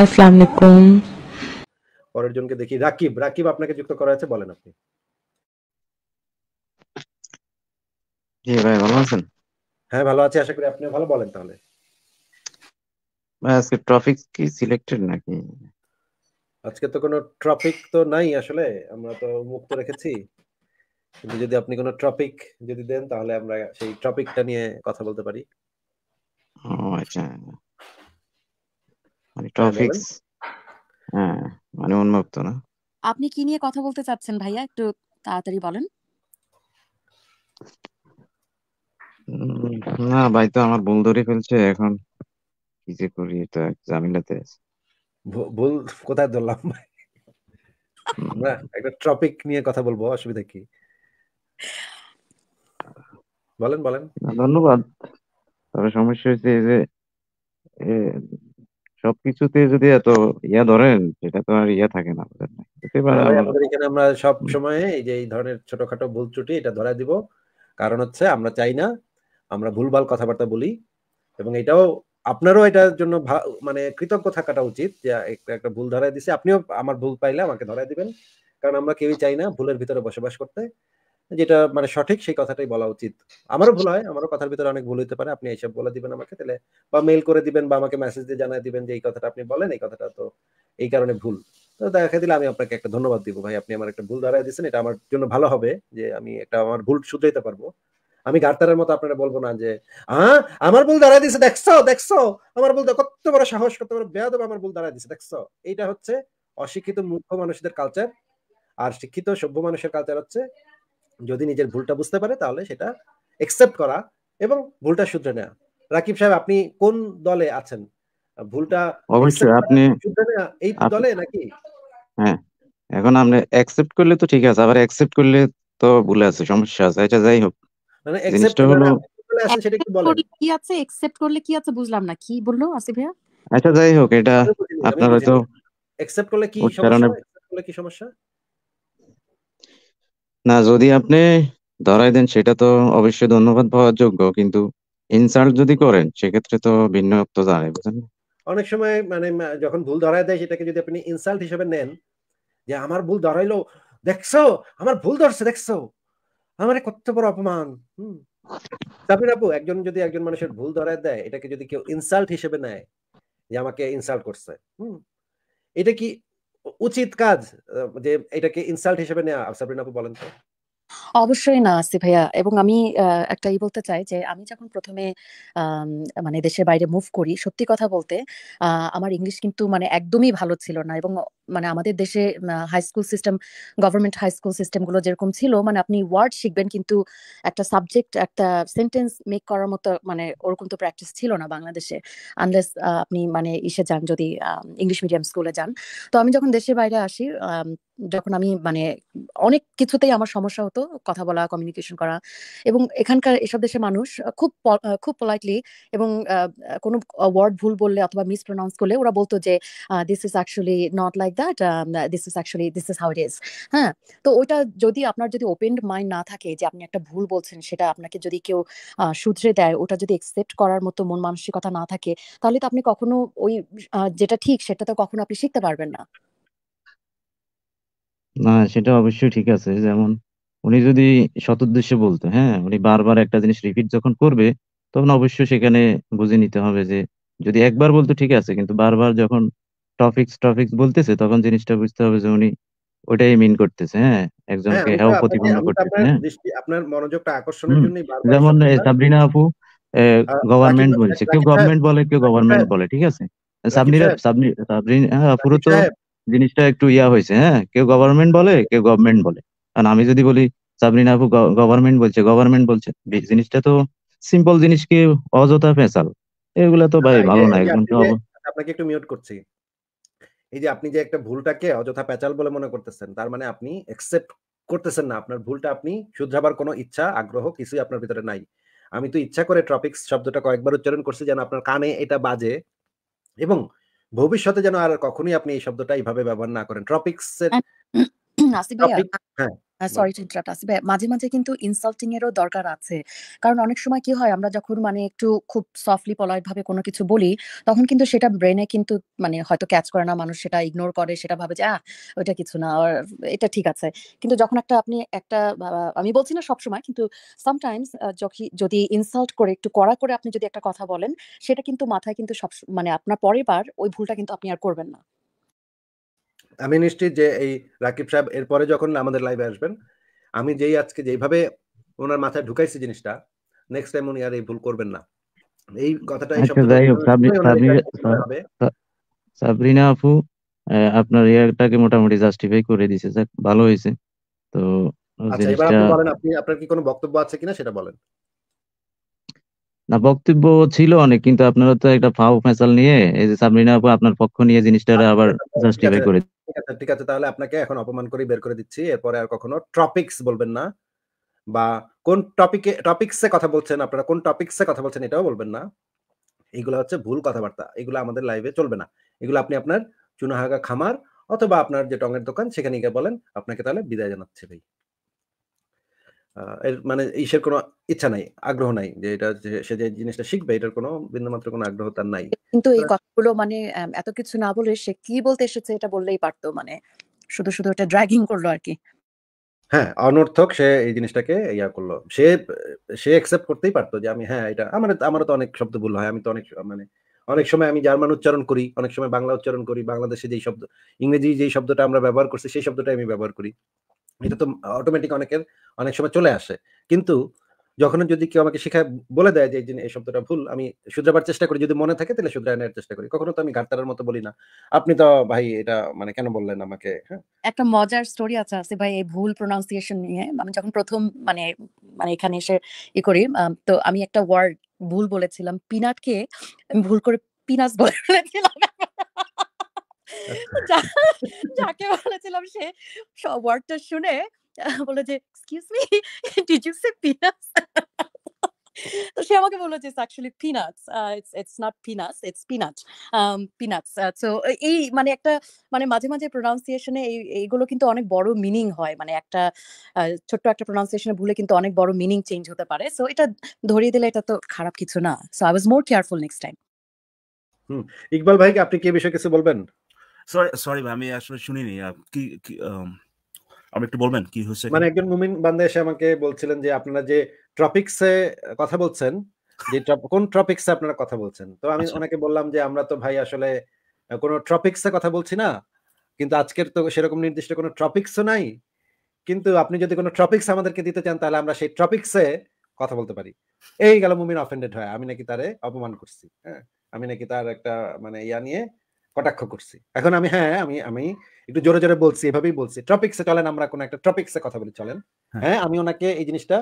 আসসালামু আলাইকুম পরের জনকে দেখি রাকিব রাকিব আপনাকে যুক্ত করা আছে বলেন আপনি জি ভাই ভালো আছেন হ্যাঁ ভালো আছি আশা করি আপনি ভালো বলেন তাহলে আজকে টপিক কি সিলেক্টেড নাকি আজকে তো কোনো টপিক তো নাই আসলে আমরা তো মুক্ত রেখেছি কিন্তু যদি আপনি কোনো টপিক যদি দেন তাহলে আমরা সেই টপিকটা নিয়ে কথা বলতে পারি ও আচ্ছা মানে টপিকস হ্যাঁ, হ্যাঁ মানে উন্মুক্ত না আপনি কি নিয়ে কথা বলতে চাচ্ছেন ভাইয়া একটু তাড়াতাড়ি বলেন না ভাই তো আমার ভুল ধরে ফেলছে এখন কি যে করি এটা ঝামেলাতে আছে ভুল কোথায় ধরলাম ভাই না একটা ট্রপিক নিয়ে কথা বলবো অসুবিধা কি বলেন বলেন ধন্যবাদ তবে সমস্যা হয়েছে যে সবকিছুতে যদি এত ইয়া ধরেন সেটা তো আর ইয়া থাকে না আমাদের এখানে আমরা সব সময় এই যে এই ধরনের ছোটখাটো ভুল ত্রুটি এটা ধরা দিব কারণ হচ্ছে আমরা চাই না আমরা ভুলভাল কথাবার্তা বলি এবং এটাও আপনারও এটার জন্য মানে কৃতজ্ঞ থাকাটা উচিত যে একটা একটা ভুল ধরাই দিছে আপনিও আমার ভুল পাইলে আমাকে ধরাই দিবেন কারণ আমরা কেউই চাই না ভুলের ভিতরে বসবাস করতে যেটা মানে সঠিক সেই কথাটাই বলা উচিত আমারও ভুল হয় আমারও কথার ভিতরে অনেক ভুল হইতে পারে আপনি এইসব বলে দিবেন আমাকে তাহলে বা মেল করে দিবেন বা আমাকে মেসেজ দিয়ে জানাই দিবেন যে এই কথাটা আপনি বলেন এই কথাটা তো এই কারণে ভুল তো দেখা দিলে আমি আপনাকে একটা ধন্যবাদ দিব ভাই আপনি আমার একটা ভুল এটা আমার জন্য ভালো হবে যে আমি একটা আমার ভুল শুধরাইতে পারবো আমি গার্তারের মতো আপনারা বলবো না যে হ্যাঁ আমার ভুল দাঁড়ায় দিছে দেখছো দেখছো আমার ভুল কত বড় সাহস কত বড় আমার ভুল দাঁড়ায় দিছে দেখছো এইটা হচ্ছে অশিক্ষিত মূর্খ মানুষদের কালচার আর শিক্ষিত সভ্য মানুষের কালচার হচ্ছে যদি নিজের ভুলটা বুঝতে পারে তাহলে সেটা একসেপ্ট করা এবং ভুলটা শুধরে নেওয়া রাকিব সাহেব আপনি কোন দলে আছেন ভুলটা অবশ্যই আপনি এই দলে নাকি হ্যাঁ এখন আমরা অ্যাকসেপ্ট করলে তো ঠিক আছে আবার অ্যাকসেপ্ট করলে তো ভুল আছে সমস্যা আছে এটা আচ্ছা যাই হোক মানে জিনিসটা হলো সেটা কি বলেন কি আছে অ্যাকসেপ্ট করলে কি আছে বুঝলাম না কি বললো আসিফ ভাইয়া আচ্ছা যাই হোক এটা আপনার হয়তো অ্যাকসেপ্ট করলে কি সমস্যা করলে কি সমস্যা না যদি আপনি ধরাই দেন সেটা তো অবশ্যই ধন্যবাদ পাওয়ার যোগ্য কিন্তু ইনসাল্ট যদি করেন সেক্ষেত্রে তো ভিন্ন তো জানে বুঝলেন অনেক সময় মানে যখন ভুল ধরায় দেয় সেটাকে যদি আপনি ইনসাল্ট হিসেবে নেন যে আমার ভুল ধরাইলো দেখছো আমার ভুল ধরছে দেখছো আমার কত বড় অপমান তারপরে আপু একজন যদি একজন মানুষের ভুল ধরায় দেয় এটাকে যদি কেউ ইনসাল্ট হিসেবে নেয় যে আমাকে ইনসাল্ট করছে হুম এটা কি উচিত কাজ যে এটাকে ইনসাল্ট হিসেবে নেওয়া সাবরিনা আপু বলেন তো অবশ্যই না আসি ভাইয়া এবং আমি একটা ই বলতে চাই যে আমি যখন প্রথমে মানে দেশের বাইরে মুভ করি সত্যি কথা বলতে আমার ইংলিশ কিন্তু মানে একদমই ভালো ছিল না এবং মানে আমাদের দেশে high school system government high school সিস্টেমগুলো যেরকম ছিল মানে আপনি ওয়ার্ড শিখবেন কিন্তু একটা সাবজেক্ট একটা সেন্টেন্স মেক করার মতো মানে ওরকম তো প্র্যাকটিস ছিল না বাংলাদেশে আনলেস আপনি মানে ইসে যান যদি ইংলিশ মিডিয়াম স্কুলে যান তো আমি যখন দেশের বাইরে আসি যখন আমি মানে অনেক কিছুতেই আমার সমস্যা হতো কথা বলা কমিউনিকেশন করা এবং এখানকার এসব দেশের মানুষ খুব খুব পোলাইটলি এবং কোনো ওয়ার্ড ভুল বললে অথবা মিসপ্রোনাউন্স করলে ওরা বলতো যে this is actually not like that this is actually this is how it is হ্যাঁ তো ওইটা যদি আপনার যদি ওপেন মাইন্ড না থাকে যে আপনি একটা ভুল বলছেন সেটা আপনাকে যদি কেউ শুধরে দেয় ওটা যদি একসেপ্ট করার মতো মন মানসিকতা না থাকে তাহলে তো আপনি কখনো ওই যেটা ঠিক সেটা তো কখনো আপনি শিখতে পারবেন না না সেটা অবশ্যই ঠিক আছে যেমন উনি যদি সৎ উদ্দেশ্যে বলতো হ্যাঁ উনি বারবার একটা জিনিস রিপিট যখন করবে তখন অবশ্যই সেখানে বুঝে নিতে হবে যে যদি একবার বলতো ঠিক আছে কিন্তু বারবার যখন টপিকস টপিকস বলতেছে তখন জিনিসটা বুঝতে হবে যে উনি ওটাই মিন করতেছে হ্যাঁ, হ্যাঁ একজনকে হেও প্রতিপন্ন করতেছে হ্যাঁ আপনার মনোযোগটা আকর্ষণের জন্যই যেমন সাবরিনা আপু গভর্নমেন্ট হ্যাঁ, বলছে কেউ গভর্নমেন্ট বলে কেউ গভর্নমেন্ট বলে ঠিক আছে সাবরিনা সাবরিনা হ্যাঁ, তো জিনিসটা একটু ইয়া হয়েছে হ্যাঁ কেউ গভর্নমেন্ট বলে কেউ গভর্নমেন্ট বলে কারণ আমি যদি বলি সাবরিনা আপু গভর্নমেন্ট বলছে গভর্নমেন্ট বলছে জিনিসটা তো সিম্পল জিনিসকে অযথা ফেসাল এগুলা তো ভাই ভালো না একদম আপনাকে একটু মিউট করছি এই যে আপনি যে একটা ভুলটাকে অযথা প্যাচাল বলে মনে করতেছেন তার মানে আপনি একসেপ্ট করতেছেন না আপনার ভুলটা আপনি শুধরাবার কোনো ইচ্ছা আগ্রহ কিছুই আপনার ভিতরে নাই আমি তো ইচ্ছা করে ট্রপিক্স শব্দটা কয়েকবার উচ্চারণ করছি যেন আপনার কানে এটা বাজে এবং ভবিষ্যতে যেন আর কখনোই আপনি এই শব্দটা এইভাবে ব্যবহার না করেন ট্রপিক্স হ্যাঁ সরি টু ইন্টারাপ্ট মাঝে, মাঝে কিন্তু ইনসাল্টিং এরও দরকার আছে। কারণ অনেক সময় কি হয় আমরা যখন মানে একটু খুব সফটলি পলাইট ভাবে কোনো কিছু বলি, তখন কিন্তু সেটা কিন্তু মানে হয়তো ক্যাচ করে না। মানুষ সেটা ইগনোর করে। সেটা ভাবে যে, "আহ! ওইটা কিছু না। এটা ঠিক আছে।" কিন্তু যখন একটা আপনি একটা আমি বলছি না সবসময় কিন্তু সামটাইমস আ যদি ইনসাল্ট করে একটু কড়া করে আপনি যদি একটা কথা বলেন, সেটা কিন্তু মাথায় কিন্তু সব মানে আপনার পরের বার ওই ভুলটা কিন্তু আপনি আর করবেন না। আমি নিশ্চিত যে এই রাকিব সাহেব এরপরে যখন আমাদের লাইভে আসবেন আমি যেই আজকে যেইভাবে ওনার মাথায় ঢুকাইছি জিনিসটা নেক্সট টাইম উনি আর এই ভুল করবেন না এই কথাটা আচ্ছা, সাবরিনা আপু আপনার ইয়াটাকে মোটামুটি জাস্টিফাই করে দিয়েছে যাক ভালো হয়েছে তো আচ্ছা এবার আপনি বলেন আপনি আপনার কি কোনো বক্তব্য আছে কিনা সেটা বলেন না বক্তব্য ছিল অনেক কিন্তু আপনারা তো একটা ফাও ফেসাল নিয়ে এই যে সাবরিনা আপু আপনার পক্ষ নিয়ে জিনিসটা আচ্ছা, আবার জাস্টিফাই করে ঠিক আছে তাহলে আপনাকে এখন অপমান করে বের করে দিচ্ছি এরপরে আর কখনো টপিকস বলবেন না বা কোন টপিকে টপিকসে কথা বলছেন আপনারা কোন টপিকসে কথা বলছেন এটাও বলবেন না এগুলো হচ্ছে ভুল কথাবার্তা এগুলো আমাদের লাইভে চলবে না এগুলো আপনি আপনার চুনাহাগা খামার অথবা আপনার যে টঙের দোকান সেখানে গিয়ে বলেন আপনাকে তাহলে বিদায় জানাচ্ছে ভাই এর মানে ইসের কোনো ইচ্ছা নাই আগ্রহ নাই যে এটা সে যে জিনিসটা শিখবে এটার কোনো বিন্দুমাত্র কোনো আগ্রহ তার নাই কিন্তু এই কথাগুলো মানে এত কিছু না বলে সে কি বলতে এসেছে এটা বললেই পারতো মানে শুধু শুধু এটা ড্র্যাগিং করলো আর কি হ্যাঁ অনর্থক সে এই জিনিসটাকে ইয়া করলো সে সে একসেপ্ট করতেই পারতো যে আমি হ্যাঁ এটা আমার আমারও তো অনেক শব্দ ভুল হয় আমি তো অনেক মানে অনেক সময় আমি জার্মান উচ্চারণ করি অনেক সময় বাংলা উচ্চারণ করি বাংলাদেশে যেই শব্দ ইংরেজি যেই শব্দটা আমরা ব্যবহার করছি সেই শব্দটাই আমি ব্যবহার করি এটা তো অটোমেটিক অনেকের অনেক সময় চলে আসে কিন্তু যখন যদি কেউ আমাকে শিখায় বলে দেয় যে এই শব্দটা ভুল আমি শুধরাবার চেষ্টা করি যদি মনে থাকে তাহলে শুধরায় চেষ্টা করি কখনো তো আমি গাড়তারার মতো বলি না আপনি তো ভাই এটা মানে কেন বললেন আমাকে হ্যাঁ? একটা মজার স্টোরি আছে আছে ভাই এই ভুল প্রোনাউন্সিয়েশন নিয়ে আমি যখন প্রথম মানে মানে এখানে এসে ই করি তো আমি একটা ওয়ার্ড ভুল বলেছিলাম পিনাটকে আমি ভুল করে পিনাস বলে ফেলেছিলাম আচ্ছা। যাকে বলেছিলাম সে ওয়ার্ডটা শুনে বলে যে excuse me did you say penis তো সে আমাকে বলল যে actually peanuts it's it's not penis it's peanut peanuts so এই মানে একটা মানে মাঝে মাঝে প্রোনাউন্সিয়েশনে এই এইগুলো কিন্তু অনেক বড় মিনিং হয় মানে একটা ছোট্ট একটা প্রোনাউন্সিয়েশনে ভুলে কিন্তু অনেক বড় মিনিং চেঞ্জ হতে পারে সো এটা ধরিয়ে দিলে এটা তো খারাপ কিছু না so I was more careful next time hmm Iqbal ভাই আপনি কি বিষয়ে কিছু বলবেন সরি সরি আমি আসলে শুনিনি কি একটু বলবেন কি হয়েছে মানে একজন মুমিন বান্দা এসে আমাকে বলছিলেন যে আপনারা যে কথা বলছেন যে কোন আপনারা কথা বলছেন তো আমি আচ্ছা। ওনাকে বললাম যে আমরা তো ভাই আসলে কোনো কথা বলছি না কিন্তু আজকের তো সেরকম নির্দিষ্ট কোনো টপিকসও নাই কিন্তু আপনি যদি কোনো ট্রপিক্স আমাদেরকে দিতে চান তাহলে আমরা সেই টপিকসে কথা বলতে পারি এই গেল মুমিন অফেন্ডেড হয় আমি নাকি তারে অপমান করছি হ্যাঁ আমি নাকি তার একটা মানে ইয়া নিয়ে কটাক্ষ করছি এখন আমি হ্যাঁ আমি আমি একটু জোরে জোরে বলছি এভাবেই বলছি টপিক্সে চলেন আমরা কোনো একটা টপিক্সে কথা বলি চলেন হ্যাঁ।, হ্যাঁ আমি ওনাকে এই জিনিসটা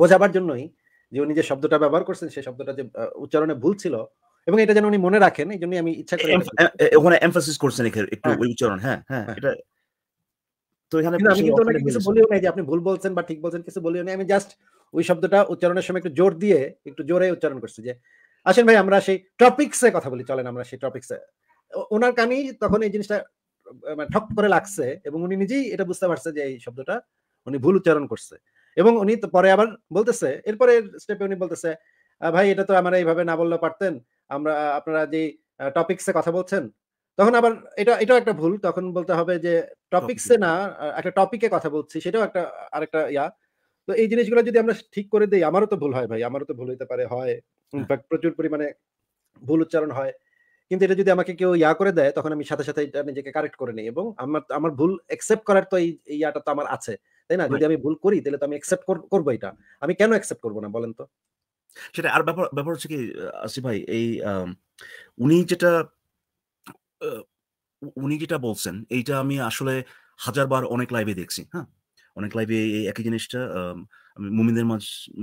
বোঝাবার জন্যই যে উনি যে শব্দটা ব্যবহার করছেন সেই শব্দটা যে উচ্চারণে ভুল ছিল এবং এটা যেন উনি মনে রাখেন এই জন্য আমি ইচ্ছা করি ওখানে এমফাসিস করছেন একটু হ্যাঁ। উচ্চারণ হ্যাঁ, হ্যাঁ হ্যাঁ এটা তো এখানে আমি কিন্তু ওনাকে কিছু বলিও নাই যে আপনি ভুল বলছেন বা ঠিক বলছেন কিছু বলিও নাই আমি জাস্ট ওই শব্দটা উচ্চারণের সময় একটু জোর দিয়ে একটু জোরে উচ্চারণ করছি যে আসেন ভাই আমরা সেই টপিক্সে কথা বলি চলেন আমরা সেই টপিক্সে ওনার কানি তখন এই জিনিসটা মানে ঠক করে লাগছে এবং উনি নিজেই এটা বুঝতে পারছে যে এই শব্দটা উনি ভুল উচ্চারণ করছে এবং উনি পরে আবার বলতেছে এরপরে স্টেপে উনি বলতেছে ভাই এটা তো আমরা এইভাবে না বললে পারতেন আমরা আপনারা যে টপিক্সে কথা বলছেন তখন আবার এটা এটাও একটা ভুল তখন বলতে হবে যে টপিক্সে না একটা টপিকে কথা বলছি সেটাও একটা আরেকটা ইয়া তো এই জিনিসগুলো যদি আমরা ঠিক করে দিই আমারও তো ভুল হয় ভাই আমারও তো ভুল হইতে পারে হয় ইনফ্যাক্ট প্রচুর পরিমাণে ভুল উচ্চারণ হয় কিন্তু এটা যদি আমাকে কেউ ইয়া করে দেয় তখন আমি সাথে সাথে এটা নিজেকে কারেক্ট করে নিই এবং আমার আমার ভুল অ্যাকসেপ্ট করার তো এই ইয়াটা তো আমার আছে তাই না যদি আমি ভুল করি তাহলে তো আমি অ্যাকসেপ্ট করবো এটা আমি কেন অ্যাকসেপ্ট করবো না বলেন তো সেটা আর ব্যাপার ব্যাপার হচ্ছে কি আসি ভাই এই উনি যেটা উনি যেটা বলছেন এইটা আমি আসলে হাজারবার অনেক লাইভে দেখছি হ্যাঁ অনেক লাইভে এই একই জিনিসটা আমি মুমিনদের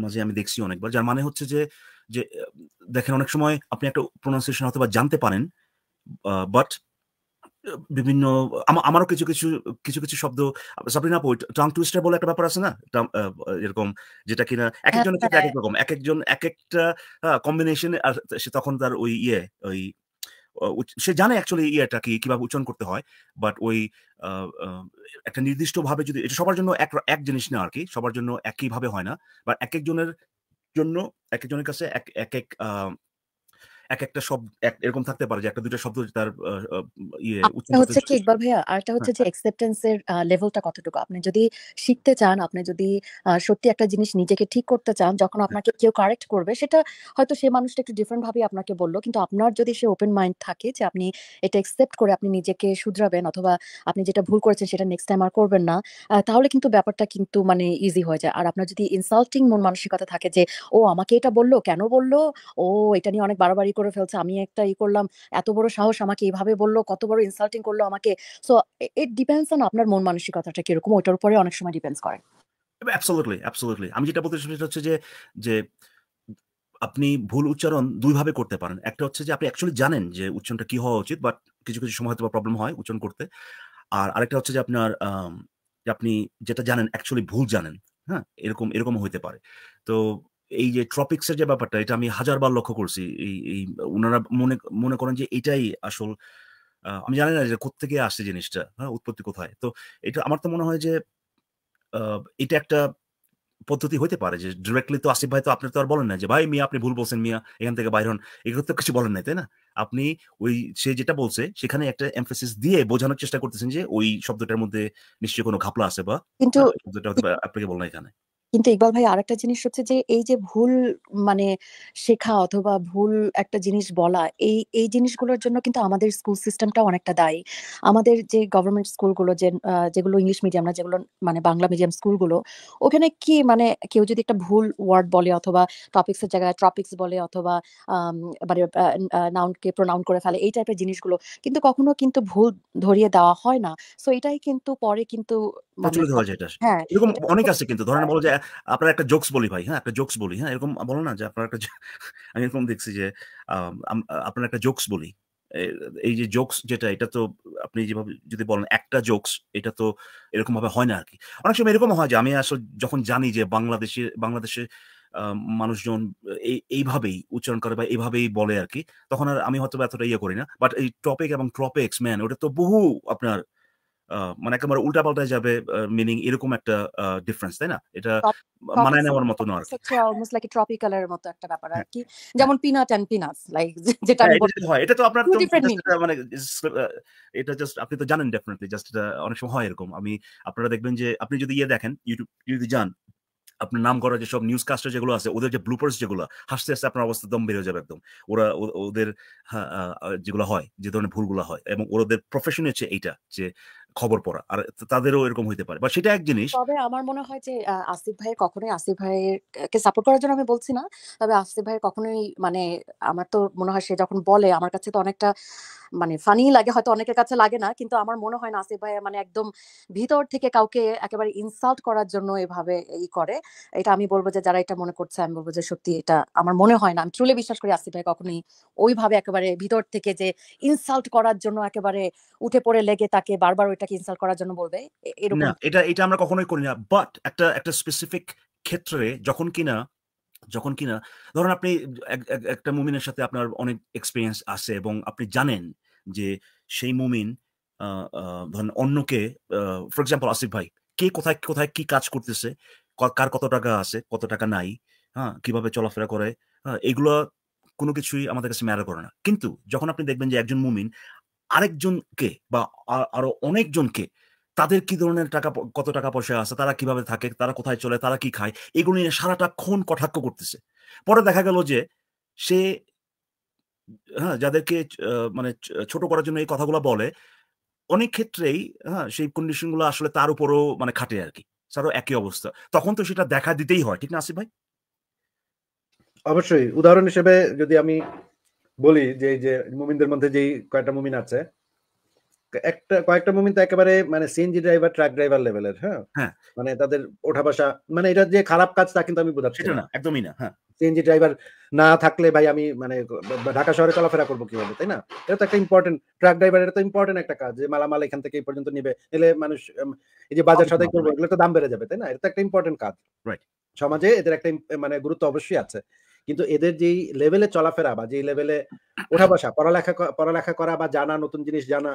মাঝে আমি দেখছি অনেকবার যার মানে হচ্ছে যে যে দেখেন অনেক সময় আপনি একটা প্রোনাউন্সিয়েশন হয়তো বা জানতে পারেন বাট বিভিন্ন আমারও কিছু কিছু কিছু কিছু শব্দ সাবরিনা আপু টাং টুইস্টার বলে একটা ব্যাপার আছে না এরকম যেটা কিনা এক একজনের আচ্ছা। এক এক রকম এক একজন এক একটা কম্বিনেশন আর সে তখন তার ওই ইয়ে ওই সে জানে অ্যাকচুয়ালি ইয়েটা কি কিভাবে উচ্চারণ করতে হয় বাট ওই একটা নির্দিষ্টভাবে যদি এটা সবার জন্য এক এক জিনিস না আর কি সবার জন্য একইভাবে হয় না বা এক একজনের জন্য এক একজনের কাছে এক এক এক একটা শব্দ এরকম থাকতে পারে যে একটা শব্দ তার ইয়ে হচ্ছে কি ভাইয়া আরটা হচ্ছে হ্যাঁ। যে অ্যাকসেপ্টেন্সের লেভেলটা কতটুকু আপনি যদি শিখতে চান আপনি যদি সত্যি একটা জিনিস নিজেকে ঠিক করতে চান যখন হ্যাঁ। আপনাকে কেউ কারেক্ট করবে সেটা হয়তো মানুষটা একটু ডিফারেন্ট ভাবে আপনাকে বললো কিন্তু আপনার যদি সে ওপেন মাইন্ড থাকে যে আপনি এটা অ্যাকসেপ্ট করে আপনি নিজেকে শুধরাবেন অথবা আপনি যেটা ভুল করেছেন সেটা নেক্সট টাইম আর করবেন না তাহলে কিন্তু ব্যাপারটা কিন্তু মানে ইজি হয়ে যায় আর আপনার যদি ইনসাল্টিং মন মানসিকতা থাকে যে ও আমাকে এটা বললো কেন বললো ও এটা নিয়ে অনেক বারবার করে ফেলছে আমি একটা ই করলাম এত বড় সাহস আমাকে এইভাবে বললো কত বড় ইনসাল্টিং করলো আমাকে সো ইট ডিপেন্ডস অন আপনার মন মানসিকতাটা কিরকম ওইটার উপরে অনেক সময় ডিপেন্ডস করে অ্যাবসলুটলি অ্যাবসলুটলি আমি যেটা বলতে সেটা হচ্ছে যে যে আপনি ভুল উচ্চারণ দুইভাবে করতে পারেন একটা হচ্ছে যে আপনি অ্যাকচুয়ালি জানেন যে উচ্চারণটা কি হওয়া উচিত বাট কিছু কিছু সময় হয়তো প্রবলেম হয় উচ্চারণ করতে আর আরেকটা হচ্ছে যে আপনার আপনি যেটা জানেন অ্যাকচুয়ালি ভুল জানেন হ্যাঁ এরকম এরকম হইতে পারে তো এই যে ট্রপিক্স এর যে ব্যাপারটা এটা আমি হাজারবার লক্ষ্য করছি এই এই ওনারা মনে মনে করেন যে এটাই আসল আমি জানি না যে কোথেকে আসছে জিনিসটা হ্যাঁ উৎপত্তি কোথায় তো এটা আমার তো মনে হয় যে এটা একটা পদ্ধতি হইতে পারে যে ডিরেক্টলি তো আসিফ ভাই তো আপনি তো আর বলেন না যে ভাই মিয়া আপনি ভুল বলছেন মিয়া এখান থেকে বাইর হন এগুলো তো কিছু বলেন নাই তাই না আপনি ওই সে যেটা বলছে সেখানে একটা এমফেসিস দিয়ে বোঝানোর চেষ্টা করতেছেন যে ওই শব্দটার মধ্যে নিশ্চয়ই কোনো ঘাপলা আছে বা কিন্তু আপনাকে বলেন এখানে কিন্তু ইকবাল ভাই আর একটা জিনিস হচ্ছে যে এই যে ভুল মানে শেখা অথবা ভুল একটা জিনিস বলা এই এই জিনিসগুলোর জন্য কিন্তু আমাদের স্কুল সিস্টেমটা অনেকটা দায়ী আমাদের যে গভর্নমেন্ট স্কুলগুলো যে যেগুলো ইংলিশ মিডিয়াম না যেগুলো মানে বাংলা মিডিয়াম স্কুলগুলো ওখানে কি মানে কেউ যদি একটা ভুল ওয়ার্ড বলে অথবা টপিক্সের জায়গায় ট্রপিক্স বলে অথবা মানে নাউনকে প্রোনাউন করে ফেলে এই টাইপের জিনিসগুলো কিন্তু কখনো কিন্তু ভুল ধরিয়ে দেওয়া হয় না সো এটাই কিন্তু পরে কিন্তু মানে হ্যাঁ এরকম অনেক আছে কিন্তু ধরেন বলো যে আপনার একটা জোকস বলি ভাই হ্যাঁ একটা জোকস বলি হ্যাঁ এরকম বলো না যে আপনার একটা আমি এরকম দেখছি যে আপনার একটা জোকস বলি এই যে জোকস যেটা এটা তো আপনি যেভাবে যদি বলেন একটা জোকস এটা তো এরকম ভাবে হয় না আর কি অনেক সময় এরকম হয় যে আমি আসলে যখন জানি যে বাংলাদেশে বাংলাদেশে মানুষজন এই এইভাবেই উচ্চারণ করে বা এইভাবেই বলে আর কি তখন আর আমি হয়তো এতটা ইয়ে করি না বাট এই টপিক এবং ট্রপিক্স ম্যান ওটা তো বহু আপনার মানে একেবারে উল্টা পাল্টায় যাবে মিনিং এরকম একটা ডিফারেন্স তাই না এটা মানায় নেওয়ার মতো নয় অলমোস্ট লাইক ট্রপিক্যাল এর মতো একটা ব্যাপার হ্যাঁ। আর কি যেমন পিনাট এন্ড পিনাস লাইক যেটা হ্যাঁ, হয় এটা তো আপনার মানে এটা জাস্ট আপনি তো জানেন ডেফিনেটলি জাস্ট এটা অনেক সময় হয় এরকম আমি আপনারা দেখবেন যে আপনি যদি ইয়ে দেখেন ইউটিউব যদি যান আপনার নাম করা যেসব নিউজ কাস্টার যেগুলো আছে ওদের যে ব্লুপার্স যেগুলো হাসতে হাসতে আপনার অবস্থা দম বেড়ে যাবে একদম ওরা ওদের হ্যাঁ, যেগুলো হয় যে ধরনের ভুলগুলো হয় এবং ওদের প্রফেশন হচ্ছে এইটা যে খবর পড়া আর তাদেরও এরকম হইতে পারে বা সেটা এক জিনিস তবে আমার মনে হয় যে আসিফ ভাই কখনোই আসিফ ভাইয়ের কে সাপোর্ট করার জন্য আমি বলছি না তবে আসিফ ভাই কখনোই মানে আমার তো মনে হয় সে যখন বলে আমার কাছে তো অনেকটা মানে ফানি লাগে হয়তো অনেকের কাছে লাগে না কিন্তু আমার মনে হয় না আসিফ ভাইয়া মানে একদম ভিতর থেকে কাউকে একেবারে ইনসাল্ট করার জন্য এভাবে ই করে এটা আমি বলবো যে যারা এটা মনে করছে আমি বলবো যে সত্যি এটা আমার মনে হয় না আমি চলে বিশ্বাস করি আসিফ ভাই কখনোই ওইভাবে একেবারে ভিতর থেকে যে ইনসাল্ট করার জন্য একেবারে উঠে পড়ে লেগে তাকে বারবার ওইটাকে ইনসাল্ট করার জন্য বলবে এরকম এটা এটা আমরা কখনোই করি না বাট একটা একটা স্পেসিফিক ক্ষেত্রে যখন কিনা যখন কিনা ধরুন আপনি একটা মুমিনের সাথে আপনার অনেক এক্সপিরিয়েন্স আছে এবং আপনি জানেন যে সেই মুমিন ধরেন অন্যকে ফর এক্সাম্পল আসিফ ভাই কে কোথায় কোথায় কি কাজ করতেছে কার কত টাকা আছে কত টাকা নাই হ্যাঁ কিভাবে চলাফেরা করে হ্যাঁ এগুলো কোনো কিছুই আমাদের কাছে ম্যাটার করে না কিন্তু যখন আপনি দেখবেন যে একজন মুমিন আরেকজনকে বা আরো অনেকজনকে তাদের কি ধরনের টাকা কত টাকা পয়সা আছে তারা কিভাবে থাকে তারা কোথায় চলে তারা কি খায় এগুলো নিয়ে সারাটা ক্ষণ কটাক্ষ করতেছে পরে দেখা গেল যে সে হ্যাঁ যাদেরকে মানে ছোট করার জন্য এই কথাগুলো বলে অনেক ক্ষেত্রেই হ্যাঁ সেই কন্ডিশনগুলো আসলে তার উপরও মানে খাটে আর কি স্যারও একই অবস্থা তখন তো সেটা দেখা দিতেই হয় ঠিক না আসিফ ভাই অবশ্যই উদাহরণ হিসেবে যদি আমি বলি যে যে মুমিনদের মধ্যে যেই কয়েকটা মুমিন আছে একটা কয়েকটা মোমেন্ট একেবারে মানে সিএনজি ড্রাইভার ট্রাক ড্রাইভার লেভেলের হ্যাঁ মানে তাদের ওঠা বসা মানে এটা যে খারাপ কাজ তা কিন্তু আমি বোঝাচ্ছি না একদমই না হ্যাঁ সিএনজি ড্রাইভার না থাকলে ভাই আমি মানে ঢাকা শহরে চলাফেরা করবো কিভাবে তাই না এটা তো একটা ইম্পর্টেন্ট ট্রাক ড্রাইভার এটা তো ইম্পর্টেন্ট একটা কাজ যে মালামাল এখান থেকে এই পর্যন্ত নিবে এলে মানুষ এই যে বাজার সাথে করবো এগুলো তো দাম বেড়ে যাবে তাই না এটা তো একটা ইম্পর্টেন্ট কাজ সমাজে এদের একটা মানে গুরুত্ব অবশ্যই আছে কিন্তু এদের যেই লেভেলে চলাফেরা বা যেই লেভেলে ওঠা বসা পড়ালেখা পড়ালেখা করা বা জানা নতুন জিনিস জানা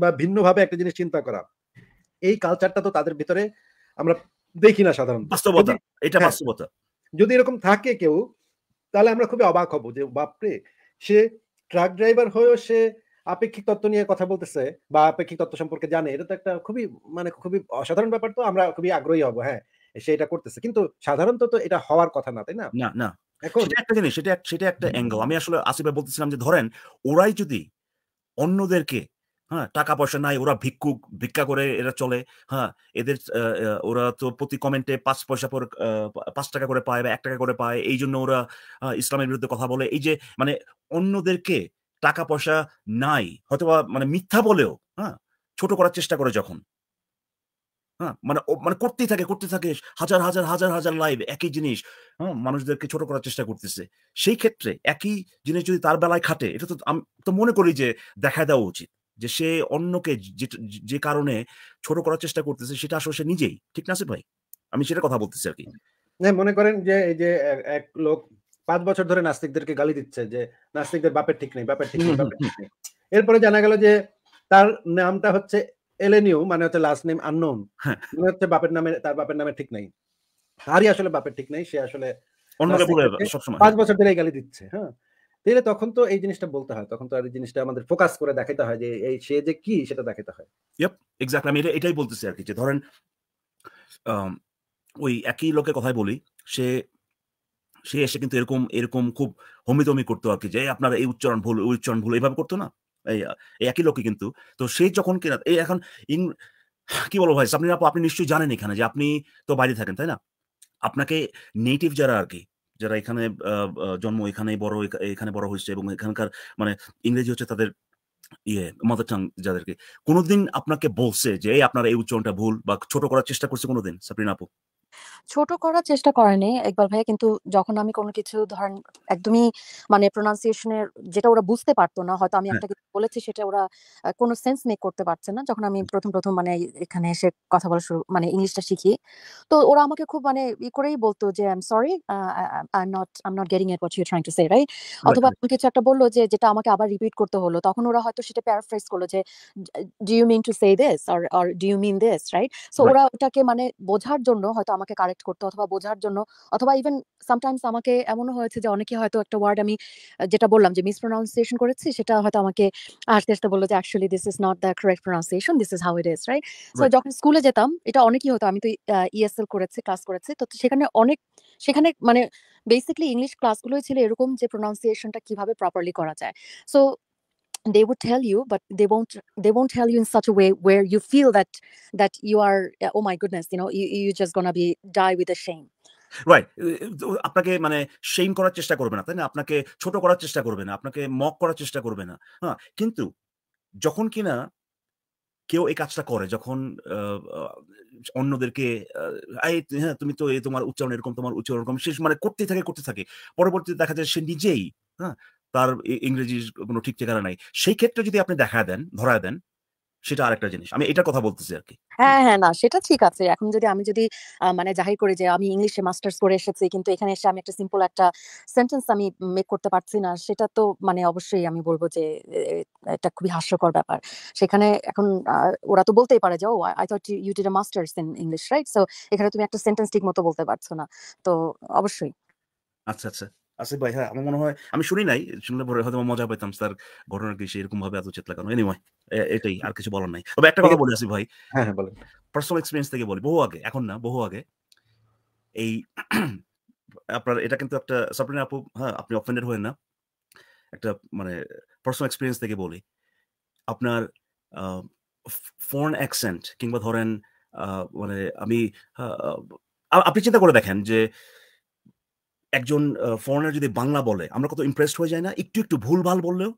বা ভিন্নভাবে একটা জিনিস চিন্তা করা এই কালচারটা তো তাদের ভিতরে আমরা দেখি না সাধারণত বাস্তবতা এটা হ্যাঁ। বাস্তবতা যদি এরকম থাকে কেউ তাহলে আমরা খুবই অবাক হব যে বাপরে সে ট্রাক ড্রাইভার হয়েও সে আপেক্ষিক তত্ত্ব নিয়ে কথা বলতেছে বা আপেক্ষিক তত্ত্ব সম্পর্কে জানে এটা তো একটা খুবই মানে খুবই অসাধারণ ব্যাপার তো আমরা খুবই আগ্রহী হব হ্যাঁ সে এটা করতেছে কিন্তু সাধারণত তো এটা হওয়ার কথা না তাই না না না সেটা একটা জিনিস সেটা সেটা একটা অ্যাঙ্গেল আমি আসলে আসিফ বলতেছিলাম যে ধরেন ওরাই যদি অন্যদেরকে হ্যাঁ টাকা পয়সা নাই ওরা ভিক্ষুক ভিক্ষা করে এরা চলে হ্যাঁ এদের ওরা তো প্রতি কমেন্টে পাঁচ পয়সা পর পাঁচ টাকা করে পায় বা এক টাকা করে পায় এই জন্য ওরা ইসলামের বিরুদ্ধে কথা বলে এই যে মানে অন্যদেরকে টাকা পয়সা নাই হয়তো মানে মিথ্যা বলেও হ্যাঁ ছোট করার চেষ্টা করে যখন হ্যাঁ মানে মানে করতেই থাকে করতে থাকে হাজার হাজার হাজার হাজার লাইভ একই জিনিস হ্যাঁ মানুষদেরকে ছোট করার চেষ্টা করতেছে সেই ক্ষেত্রে একই জিনিস যদি তার বেলায় খাটে এটা তো আমি তো মনে করি যে দেখা দেওয়া উচিত যে সে অন্যকে যে কারণে ছোট করার চেষ্টা করতেছে সেটা আসলে সে নিজেই ঠিক না ভাই আমি সেটা কথা বলতেছি আর কি মনে করেন যে এই যে এক লোক পাঁচ বছর ধরে নাস্তিকদেরকে গালি দিচ্ছে যে নাস্তিকদের বাপের ঠিক নেই বাপের ঠিক নেই বাপের ঠিক নেই এরপরে জানা গেল যে তার নামটা হচ্ছে এলেনিউ মানে হচ্ছে লাস্ট নেম আননোন মানে হচ্ছে বাপের নামে তার বাপের নামে ঠিক নেই তারই আসলে বাপের ঠিক নেই সে আসলে পাঁচ বছর ধরে গালি দিচ্ছে হ্যাঁ তাহলে তখন তো এই জিনিসটা বলতে হয় তখন তো আর এই জিনিসটা আমাদের ফোকাস করে দেখাতে হয় যে এই সে যে কি সেটা দেখাতে হয় ইয়েপ এক্স্যাক্টলি আমি এটাই বলতেছি আর কি যে ধরেন ওই একই লোকের কথাই বলি সে সে এসে কিন্তু এরকম এরকম খুব হমিতমি করতো আর কি যে আপনার এই উচ্চারণ ভুল ওই উচ্চারণ ভুল এইভাবে করতো না এই একই লোকে কিন্তু তো সে যখন কিনা এই এখন কি বলবো ভাই আপনি আপনি নিশ্চয়ই জানেন এখানে যে আপনি তো বাইরে থাকেন তাই না আপনাকে নেটিভ যারা আর কি যারা এখানে জন্ম এখানেই বড় এখানে বড় হয়েছে এবং এখানকার মানে ইংরেজি হচ্ছে তাদের ইয়ে মাদার টাং যাদেরকে কোনোদিন আপনাকে বলছে যে এই আপনার এই উচ্চারণটা ভুল বা ছোট করার চেষ্টা করছে কোনোদিন সাপ্রিন আপু ছোট করার চেষ্টা করেনি একবার ভাইয়া কিন্তু যখন আমি কোনো কিছু ধরেন একদমই মানে প্রোনাউন্সিয়েশনের যেটা ওরা বুঝতে পারতো না হয়তো আমি হ্যাঁ। একটা কিছু বলেছি সেটা ওরা কোনো সেন্স মেক করতে পারছে না যখন আমি প্রথম প্রথম মানে এখানে এসে কথা বলা শুরু মানে ইংলিশটা শিখি তো ওরা আমাকে খুব মানে ই করেই বলতো যে I am sorry I am not I am not getting it what you trying to say right অথবা রাইট কোনো কিছু একটা বললো যে যেটা আমাকে আবার রিপিট করতে হলো তখন ওরা হয়তো সেটা প্যারাফ্রেজ করলো যে do you mean to say this or do you mean this right so ওরা ওটাকে মানে বোঝার জন্য হয়তো আমাকে কারেক্ট করতে অথবা বোঝার জন্য অথবা ইভেন সামটাইমস আমাকে এমনও হয়েছে যে অনেকে হয়তো একটা ওয়ার্ড আমি যেটা বললাম যে মিসপ্রোনাউন্সিয়েশন করেছি সেটা হয়তো আমাকে আসতে আসতে বললো যে actually this is not the correct pronunciation this is how it is right so যখন স্কুলে যেতাম এটা অনেকই হতো আমি তো ইএসএল e করেছি ক্লাস করেছি তো সেখানে অনেক সেখানে মানে বেসিক্যালি ইংলিশ ক্লাসগুলোই ছিল এরকম যে প্রোনাউন্সিয়েশনটা কিভাবে প্রপারলি করা যায় so they would tell you but they won't they won't tell you in such a way where you feel that that you are oh my goodness you know you, you just gonna be die with a shame right আপনাকে মানে shame করার চেষ্টা করবে না তাই না আপনাকে ছোট করার চেষ্টা করবে না আপনাকে মক করার চেষ্টা করবে না হ্যাঁ কিন্তু যখন কিনা কেউ এই কাজটা করে যখন অন্যদেরকে হ্যাঁ তুমি তো তোমার উচ্চারণ এরকম তোমার উচ্চারণ এরকম শেষ মানে করতে থাকে করতে থাকে পরবর্তীতে দেখা যায় সে নিজেই হ্যাঁ তার ইংরেজির কোনো ঠিক ঠিকানা নাই সেই ক্ষেত্রে যদি আপনি দেখা দেন ধরা দেন সেটা আরেকটা জিনিস আমি এটা কথা বলতেছি আর কি হ্যাঁ হ্যাঁ না সেটা ঠিক আছে এখন যদি আমি যদি মানে জাহির করে যে আমি ইংলিশে মাস্টার্স করে এসেছি কিন্তু এখানে এসে আমি একটা সিম্পল একটা সেন্টেন্স আমি মেক করতে পারছি না সেটা তো মানে অবশ্যই আমি বলবো যে এটা খুবই হাস্যকর ব্যাপার সেখানে এখন ওরা তো বলতেই পারে যে oh I thought you did a masters in English right so এখানে তুমি একটা সেন্টেন্স ঠিক মতো বলতে পারছো না তো অবশ্যই আচ্ছা আচ্ছা ভাই হ্যাঁ আমার মনে হয় আমি শুনি নাই শুনলে পরে হয়তো মজা পেতাম স্যার ঘটনা কি ভাবে এত চেত লাগানো এটাই আর কিছু বলার নাই তবে একটা কথা ভাই পার্সোনাল হ্যাঁ, হ্যাঁ, এক্সপিরিয়েন্স থেকে বলি বহু আগে এখন না বহু আগে এই আপনার এটা কিন্তু একটা আপু হ্যাঁ আপনি অফেন্ডেড না একটা মানে পার্সোনাল এক্সপিরিয়েন্স থেকে বলি আপনার ফরেন অ্যাকসেন্ট কিংবা ধরেন মানে আমি হ্যাঁ, আপনি চিন্তা করে দেখেন যে একজন ফরেনার যদি বাংলা বলে আমরা কত ইমপ্রেসড হয়ে যায় না একটু একটু ভুল ভাল বললেও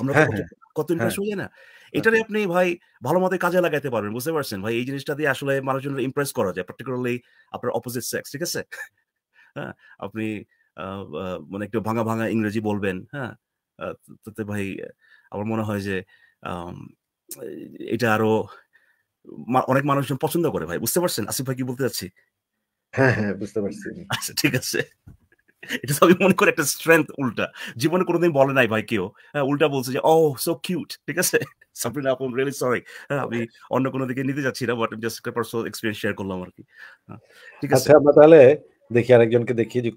আমরা হ্যাঁ, কত ইমপ্রেস হ্যাঁ। হ্যাঁ। হয়ে যায় না এটারে আপনি ভাই ভালো মতো কাজে লাগাতে পারবেন বুঝতে পারছেন ভাই এই জিনিসটা দিয়ে আসলে মানুষজনের ইমপ্রেস করা যায় পার্টিকুলারলি আপনার অপোজিট সেক্স ঠিক আছে হ্যাঁ আপনি মানে একটু ভাঙা ভাঙা ইংরেজি বলবেন হ্যাঁ তাতে ভাই আমার মনে হয় যে এটা আরো অনেক মানুষজন পছন্দ করে ভাই বুঝতে পারছেন আসিফ ভাই কি বলতে চাচ্ছি হ্যাঁ হ্যাঁ বুঝতে পারছি আচ্ছা ঠিক আছে এটা সবই মনে করে একটা স্ট্রেংথ উল্টা জীবনে কোনোদিন বলে নাই ভাই কেউ হ্যাঁ, উল্টা বলছে যে ও সো কিউট ঠিক আছে সাবরিনা আপু রিয়েলি সরি আমি অন্য কোনো দিকে নিতে যাচ্ছি না বাট জাস্ট একটা পার্সোনাল এক্সপেরিয়েন্স শেয়ার করলাম আর কি হ্যাঁ, ঠিক আছে আচ্ছা, আমরা তাহলে দেখি আরেকজনকে দেখি